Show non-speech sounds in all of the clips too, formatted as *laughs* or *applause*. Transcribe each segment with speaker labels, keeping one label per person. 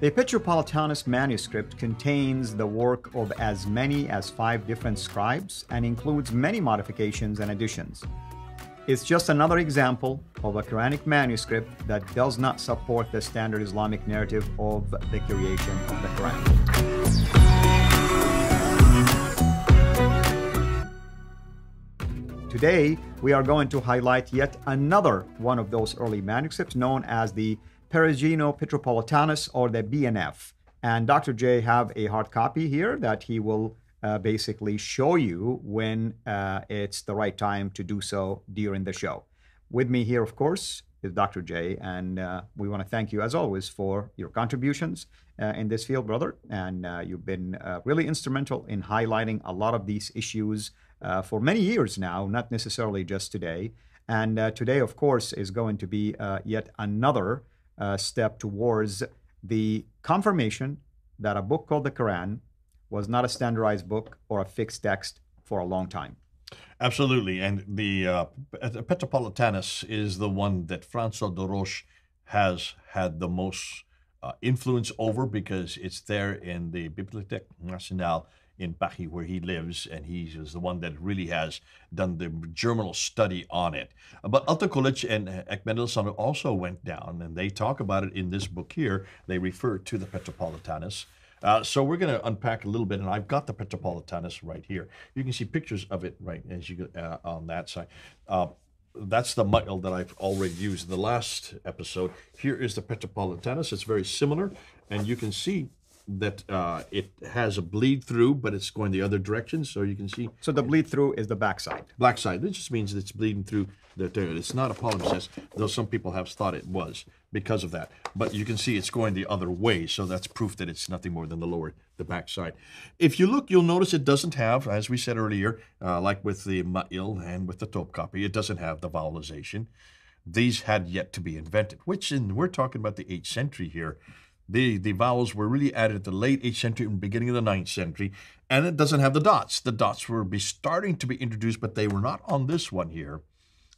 Speaker 1: The Petropolitanus manuscript contains the work of as many as five different scribes and includes many modifications and additions. It's just another example of a Quranic manuscript that does not support the standard Islamic narrative of the creation of the Quran. Today, we are going to highlight yet another one of those early manuscripts known as the Perugino Petropolitanus or the BNF. And Dr. J have a hard copy here that he will uh, basically show you when uh, it's the right time to do so during the show. With me here, of course, is Dr. J, and uh, we want to thank you as always for your contributions uh, in this field, brother. And uh, you've been uh, really instrumental in highlighting a lot of these issues for many years now, not necessarily just today. And today, of course, is going to be yet another uh, step towards the confirmation that a book called the Quran was not a standardized book or a fixed text for a long time. Absolutely. And the uh,
Speaker 2: Petropolitanus is the one that François de Roche has had the most uh, influence over because it's there in the Bibliothèque Nationale in Bachi where he lives, and he is the one that really has done the germinal study on it. But Altakulic and Ekmendelssohn also went down, and they talk about it in this book here. They refer to the Petropolitanus. Uh, so we're going to unpack a little bit, and I've got the Petropolitanus right here. You can see pictures of it right as you go, uh, on that side. Uh, that's the model that I've already used in the last episode. Here is the Petropolitanus. It's very similar, and you can see that uh, it has a bleed through, but it's going the other direction, so you can see. So the bleed through is the backside. Backside. It just means it's bleeding through the tail. It's not a palimpsest, though some people have thought it was because of that. But you can see it's going the other way, so that's proof that it's nothing more than the lower, the backside. If you look, you'll notice it doesn't have, as we said earlier, uh, like with the ma'il and with the top copy, it doesn't have the vowelization. These had yet to be invented, which in, we're talking about the 8th century here. The, the vowels were really added at the late 8th century and beginning of the 9th century, and it doesn't have the dots. The dots were be starting to be introduced, but they were not on this one here.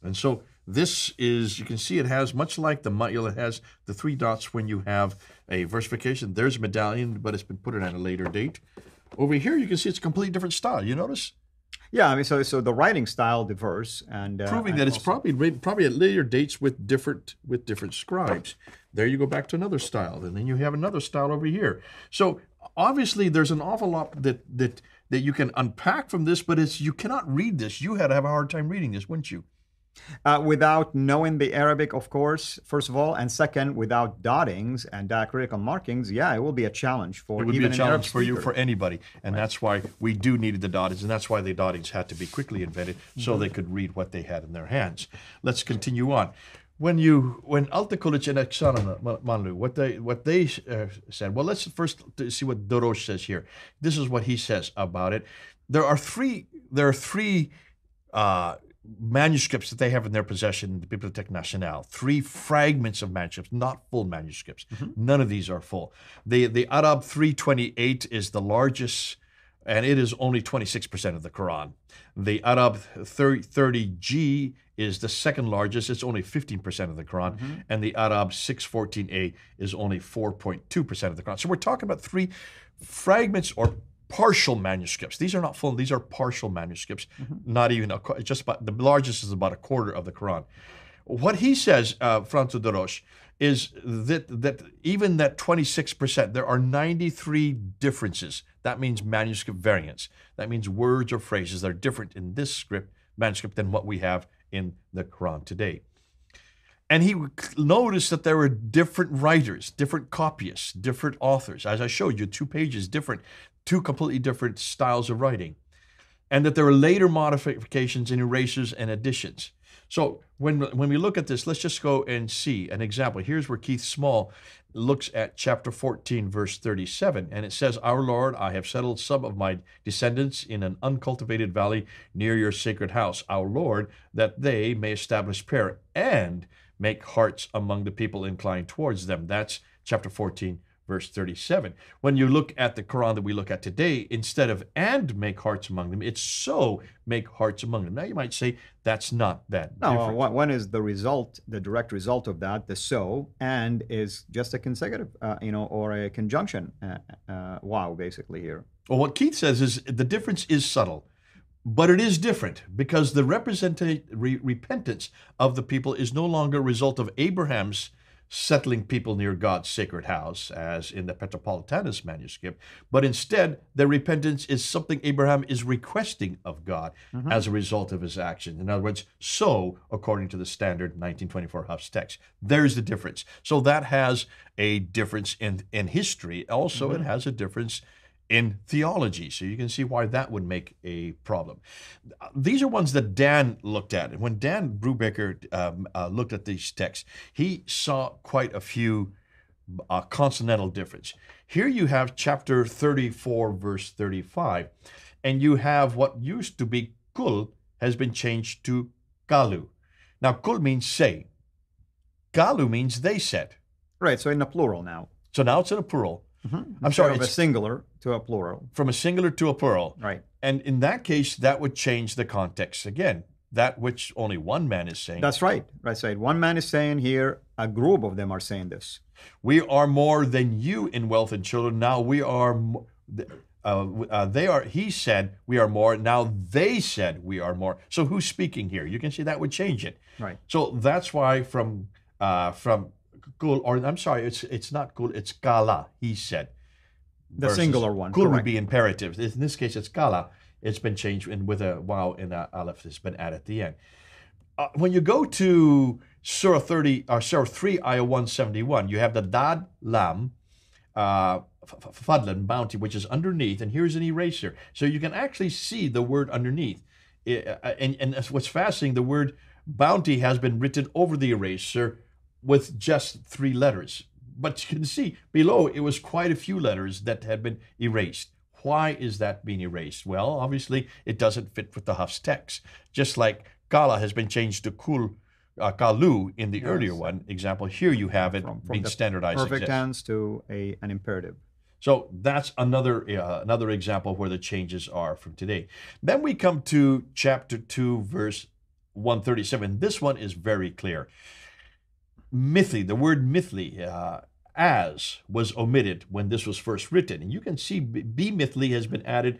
Speaker 2: And so this is, you can see it has, much like the mutule, it has the three dots when you have a versification. There's a medallion, but it's been put in at a later date. Over here, you can see it's a completely different style. You notice? Yeah, I mean, so so the writing style diverse and uh, proving and that it's probably written probably at later dates with different with different scribes. There you go back to another style, and then you have another style over here. So obviously, there's an awful lot that that that you
Speaker 1: can unpack from this, but it's you cannot read this. You had to have a hard time reading this, wouldn't you? Uh, without knowing the Arabic, of course, first of all, and second, without dottings and diacritical markings, yeah, it will be a challenge for it would even be a challenge for you for
Speaker 2: anybody, and right. that's why we do needed the dottings, and that's why the dottings had to be quickly invented so mm -hmm. they could read what they had in their hands. Let's continue on. When you when Alta College and Eksanana Manlu, what they what they uh, said. Well, let's first see what Dorosh says here. This is what he says about it. There are three. There are three. Uh, manuscripts that they have in their possession, the Bibliothèque Nationale, three fragments of manuscripts, not full manuscripts. Mm -hmm. None of these are full. The, the Arab 328 is the largest, and it is only 26% of the Quran. The Arab 30, g is the second largest, it's only 15% of the Quran. Mm -hmm. And the Arab 614A is only 4.2% of the Quran. So we're talking about three fragments or partial manuscripts. These are not full, these are partial manuscripts. Mm-hmm. Not even, a, just about, the largest is about a quarter of the Quran. What he says, uh, Franz de Roche, is that, that even that 26%, there are 93 differences. That means manuscript variants. That means words or phrases that are different in this script, manuscript than what we have in the Quran today. And he noticed that there were different writers, different copyists, different authors. As I showed you, two pages different, two completely different styles of writing. And that there were later modifications and erasures and additions. So when, when we look at this, let's just go and see an example. Here's where Keith Small looks at chapter 14, verse 37. And it says, Our Lord, I have settled some of my descendants in an uncultivated valley near your sacred house, our Lord, that they may establish prayer and make hearts among the people inclined towards them. That's chapter 14, verse 37. When you look at the Quran that we look at today, instead of and make hearts among them, it's so make hearts
Speaker 1: among them. Now you might say that's not that. No, different. one is the result, the direct result of that. The so and is just a consecutive, uh, you know, or a conjunction. Uh, uh, uh wow, basically here.
Speaker 2: Well, what Keith says is the difference is subtle. But it is different because the re- repentance of the people is no longer a result of Abraham's settling people near God's sacred house, as in the Petropolitanus manuscript, but instead their repentance is something Abraham is requesting of God mm-hmm. as a result of his action. In other words, so according to the standard 1924 Huff's text. There's the difference. So that has a difference in, in history. Also, mm-hmm. it has a difference in theology. So you can see why that would make a problem. These are ones that Dan looked at. And when Dan Brubaker um, uh, looked at these texts, he saw quite a few uh, consonantal difference. Here you have chapter 34, verse 35, and you have what used to be kul has been changed to kalu. Now, kul means say. Kalu means they said. Right, so in the plural now. So now it's in a plural.
Speaker 1: Mm-hmm. I'm sorry, a
Speaker 2: singular to a plural. From a singular to a plural. Right. And in that case, that would change the context again. That which only one man is saying. That's
Speaker 1: right. Right right. One man is saying here, a group of them are saying this. We are more than you in wealth and children. Now we are, uh, uh, they are, he said,
Speaker 2: we are more. Now they said, we are more. So who's speaking here? You can see that would change it. Right. So that's why from, uh, from Kul, or I'm sorry, it's it's not Kul, it's Kala, he said. The singular one. Kul correct. would be imperative. In this case, it's Kala. It's been changed with a wow and a aleph has been added at the end. Uh, when you go to Surah 30 or uh, Surah 3, Ayah 171, you have the Dad Lam, uh, Fadlan, bounty, which is underneath, and here's an eraser. So you can actually see the word underneath. It, uh, and, and what's fascinating, the word bounty has been written over the eraser with just three letters. But you can see below it was quite a few letters that had been erased. Why is that being erased? Well, obviously it doesn't fit with the Huff's text. Just like Kala has been changed to Kul uh, kalu in the yes. earlier one example. Here you have it from, from being standardized. Perfect tense to a, an imperative. So that's another uh, another example where the changes are from today. Then we come to chapter two, verse one thirty-seven. This one is very clear mythli, the word mythli, uh, as, was omitted when this was first written. And you can see B mythli has been added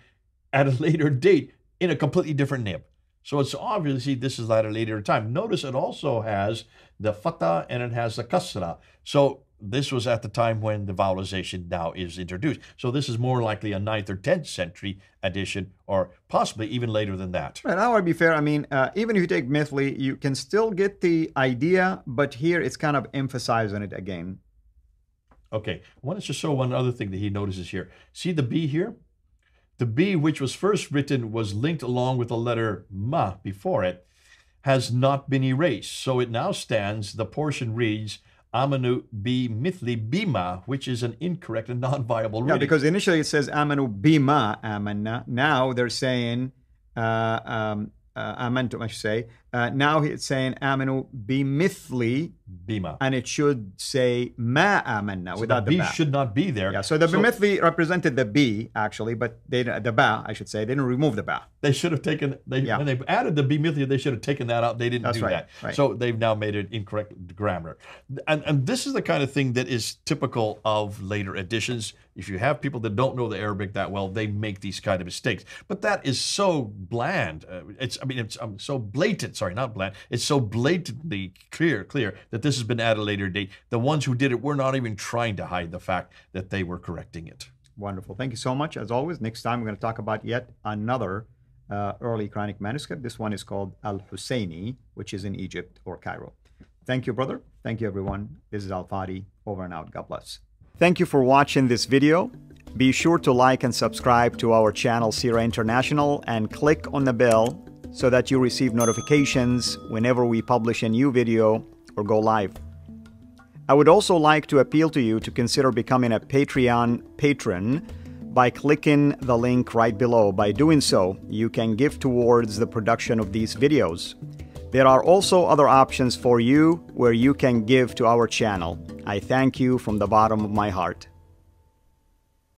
Speaker 2: at a *laughs* later date in a completely different name. So it's obviously this is at a later time. Notice it also has the fatah and it has the kasra. So this was at the time when the vowelization now is introduced. So this is more likely a 9th or 10th century addition, or possibly even later than that.
Speaker 1: And I want to be fair. I mean, uh, even if you take Mithli, you can still get the idea, but here it's kind of emphasized on it again. Okay.
Speaker 2: I want to show one other thing that he notices here. See the B here? The B, which was first written, was linked along with the letter ma before it, has not been erased. So it now stands, the portion reads, amanu bi mithli bima, which is an incorrect and non-viable reading. Yeah, because
Speaker 1: initially it says amanu bima amanna. Now they're saying uh, um, uh, amantum, I should say, uh, now it's saying amanu bimithli bima, and it should say ma amanna so without the, the ba. should
Speaker 2: not be there. Yeah,
Speaker 1: so the so, bimithli represented the b actually, but they the ba I should say they didn't remove the ba. They should have taken they yeah. when they added the bimithli they should have taken that out. They didn't That's do right, that. Right. So
Speaker 2: they've now made it incorrect grammar, and and this is the kind of thing that is typical of later editions. If you have people that don't know the Arabic that well, they make these kind of mistakes. But that is so bland. Uh, it's I mean it's um, so blatant. So sorry, not bland. It's so blatantly clear, clear that this has been at a later date. The ones who did it were not even trying to hide the
Speaker 1: fact that they were correcting it. Wonderful. Thank you so much. As always, next time we're going to talk about yet another uh, early Quranic manuscript. This one is called Al Husseini, which is in Egypt or Cairo. Thank you, brother. Thank you, everyone. This is Al Fadi. Over and out. God bless. Thank you for watching this video. Be sure to like and subscribe to our channel, Sira International, and click on the bell so that you receive notifications whenever we publish a new video or go live. I would also like to appeal to you to consider becoming a Patreon patron by clicking the link right below. By doing so, you can give towards the production of these videos. There are also other options for you where you can give to our channel. I thank you from the bottom of my heart.